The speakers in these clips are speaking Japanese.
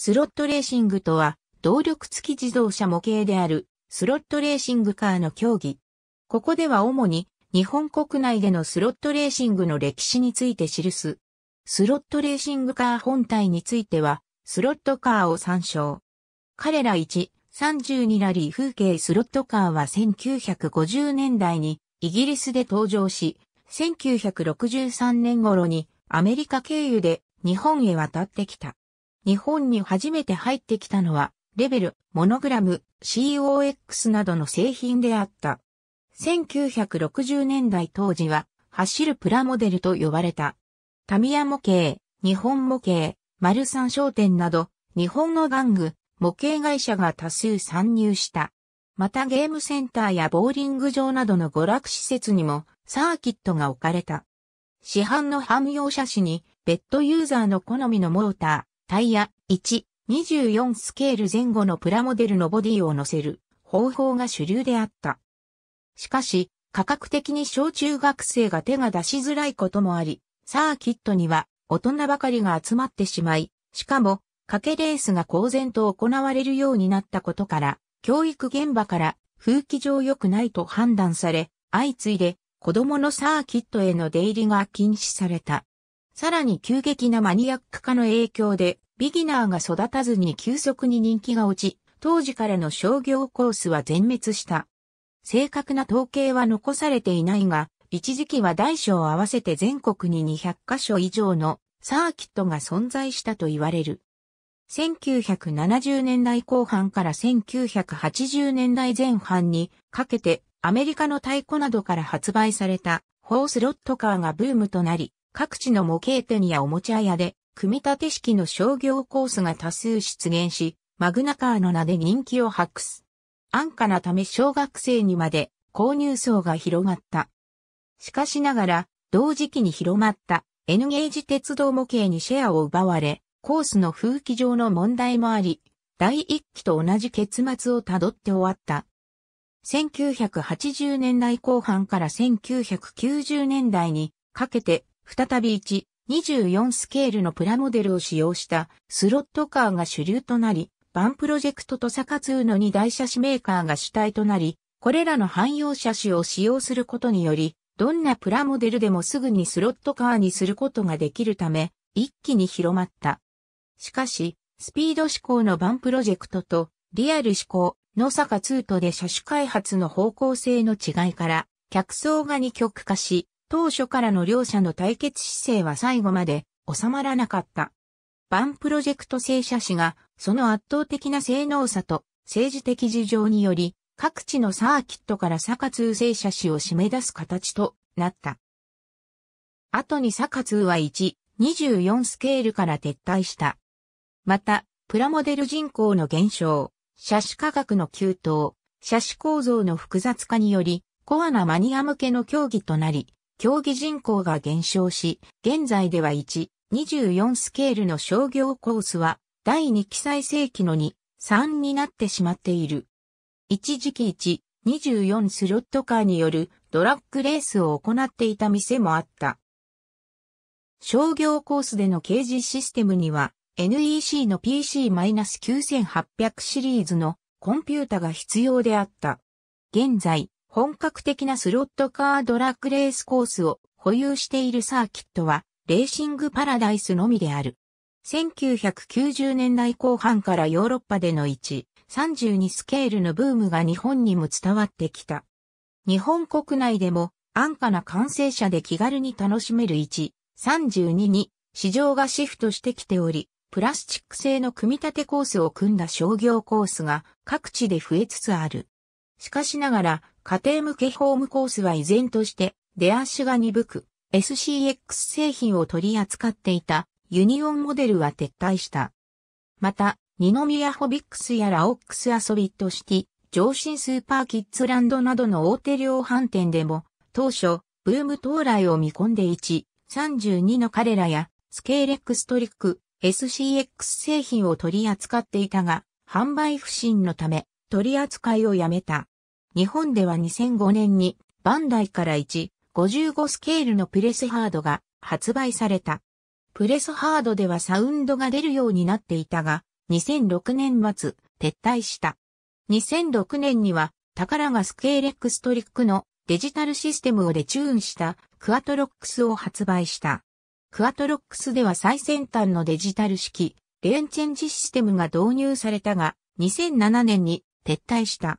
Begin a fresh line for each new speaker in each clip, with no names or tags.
スロットレーシングとは、動力付き自動車模型である、スロットレーシングカーの競技。ここでは主に、日本国内でのスロットレーシングの歴史について記す。スロットレーシングカー本体については、スロットカーを参照。彼ら1、32ラリー風景スロットカーは1950年代にイギリスで登場し、1963年頃にアメリカ経由で日本へ渡ってきた。日本に初めて入ってきたのは、レベル、モノグラム、COX などの製品であった。1960年代当時は、走るプラモデルと呼ばれた。タミヤ模型、日本模型、丸三商店など、日本の玩具、模型会社が多数参入した。またゲームセンターやボーリング場などの娯楽施設にもサーキットが置かれた。市販の汎用車種にベッドユーザーの好みのモーター、タイヤ1、24スケール前後のプラモデルのボディを乗せる方法が主流であった。しかし、価格的に小中学生が手が出しづらいこともあり、サーキットには大人ばかりが集まってしまい、しかも、掛けレースが公然と行われるようになったことから、教育現場から風紀上良くないと判断され、相次いで子供のサーキットへの出入りが禁止された。さらに急激なマニアック化の影響で、ビギナーが育たずに急速に人気が落ち、当時からの商業コースは全滅した。正確な統計は残されていないが、一時期は大小合わせて全国に200カ所以上のサーキットが存在したと言われる。1970年代後半から1980年代前半にかけてアメリカの太鼓などから発売されたースロットカーがブームとなり、各地の模型店やおもちゃ屋で、組み立て式の商業コースが多数出現し、マグナカーの名で人気を博す。安価なため小学生にまで購入層が広がった。しかしながら、同時期に広まった N ゲージ鉄道模型にシェアを奪われ、コースの風紀上の問題もあり、第一期と同じ結末をたどって終わった。1980年代後半から1990年代にかけて再び1、24スケールのプラモデルを使用したスロットカーが主流となり、バンプロジェクトとサカツーの2台車種メーカーが主体となり、これらの汎用車種を使用することにより、どんなプラモデルでもすぐにスロットカーにすることができるため、一気に広まった。しかし、スピード思考のバンプロジェクトと、リアル思考の坂2とで車種開発の方向性の違いから、客層が二極化し、当初からの両者の対決姿勢は最後まで収まらなかった。バンプロジェクト正社誌が、その圧倒的な性能差と政治的事情により、各地のサーキットから坂通正社誌を締め出す形となった。後に坂通は1、24スケールから撤退した。また、プラモデル人口の減少、車種価格の急騰、車種構造の複雑化により、コアなマニア向けの競技となり、競技人口が減少し、現在では1、24スケールの商業コースは、第2期最盛期の2、3になってしまっている。一時期1、24スロットカーによるドラッグレースを行っていた店もあった。商業コースでの掲示システムには NEC の PC-9800 シリーズのコンピュータが必要であった。現在、本格的なスロットカードラックレースコースを保有しているサーキットは、レーシングパラダイスのみである。1990年代後半からヨーロッパでの1、32スケールのブームが日本にも伝わってきた。日本国内でも安価な完成車で気軽に楽しめる1、32に市場がシフトしてきており、プラスチック製の組み立てコースを組んだ商業コースが各地で増えつつある。しかしながら家庭向けホームコースは依然として出足が鈍く SCX 製品を取り扱っていたユニオンモデルは撤退した。また、二宮ホビックスやラオックスアソビットシティ、上新スーパーキッズランドなどの大手量販店でも、当初、ブーム到来を見込んで1、32の彼らや、スケーレックストリック、SCX 製品を取り扱っていたが、販売不振のため、取り扱いをやめた。日本では2005年にバンダイから1、55スケールのプレスハードが発売された。プレスハードではサウンドが出るようになっていたが、2006年末、撤退した。2006年には、宝がスケーレックストリックのデジタルシステムをデチューンしたクアトロックスを発売した。クアトロックスでは最先端のデジタル式、レーンチェンジシステムが導入されたが、2007年に撤退した。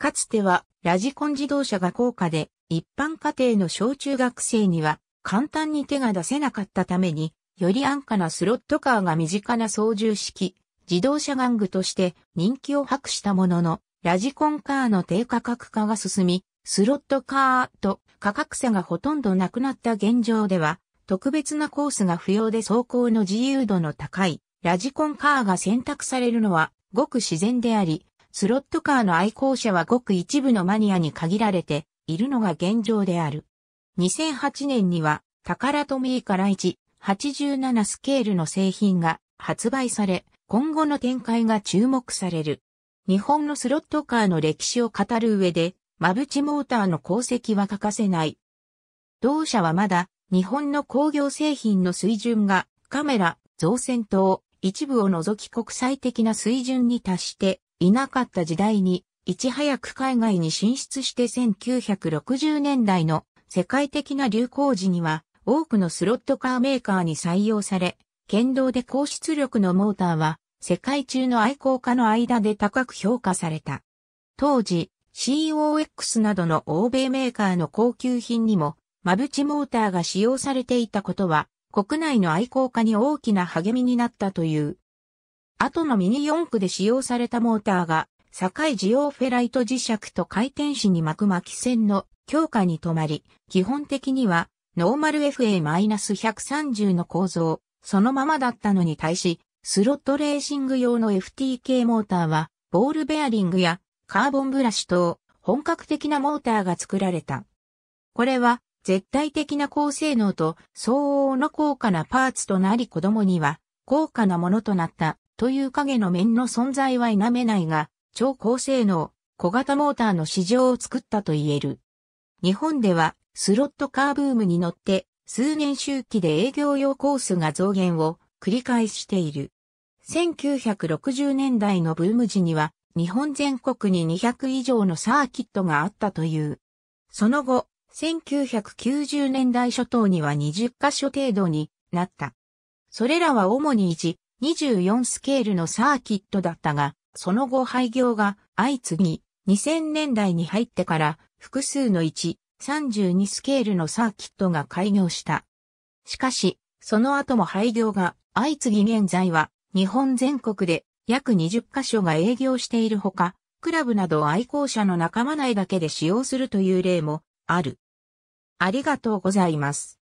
かつてはラジコン自動車が高価で一般家庭の小中学生には簡単に手が出せなかったためにより安価なスロットカーが身近な操縦式自動車玩具として人気を博したもののラジコンカーの低価格化が進みスロットカーと価格差がほとんどなくなった現状では特別なコースが不要で走行の自由度の高いラジコンカーが選択されるのはごく自然であり、スロットカーの愛好者はごく一部のマニアに限られているのが現状である。2008年には、タカラトミーから187スケールの製品が発売され、今後の展開が注目される。日本のスロットカーの歴史を語る上で、マブチモーターの功績は欠かせない。同社はまだ、日本の工業製品の水準が、カメラ、造船等、一部を除き国際的な水準に達していなかった時代に、いち早く海外に進出して1960年代の世界的な流行時には、多くのスロットカーメーカーに採用され、剣道で高出力のモーターは、世界中の愛好家の間で高く評価された。当時、COX などの欧米メーカーの高級品にも、マブチモーターが使用されていたことは、国内の愛好家に大きな励みになったという。後のミニ四駆で使用されたモーターが、堺ジオーフェライト磁石と回転子に巻く巻き線の強化に止まり、基本的にはノーマル FA-130 の構造、そのままだったのに対し、スロットレーシング用の FTK モーターは、ボールベアリングやカーボンブラシ等、本格的なモーターが作られた。これは、絶対的な高性能と相応の高価なパーツとなり子供には、高価なものとなった。という影の面の存在は否めないが、超高性能、小型モーターの市場を作ったと言える。日本では、スロットカーブームに乗って、数年周期で営業用コースが増減を繰り返している。1960年代のブーム時には、日本全国に200以上のサーキットがあったという。その後、1990年代初頭には20カ所程度になった。それらは主に1、24スケールのサーキットだったが、その後廃業が相次ぎ、2000年代に入ってから複数の1、32スケールのサーキットが開業した。しかし、その後も廃業が相次ぎ現在は日本全国で約20カ所が営業しているほか、クラブなど愛好者の仲間内だけで使用するという例もある。ありがとうございます。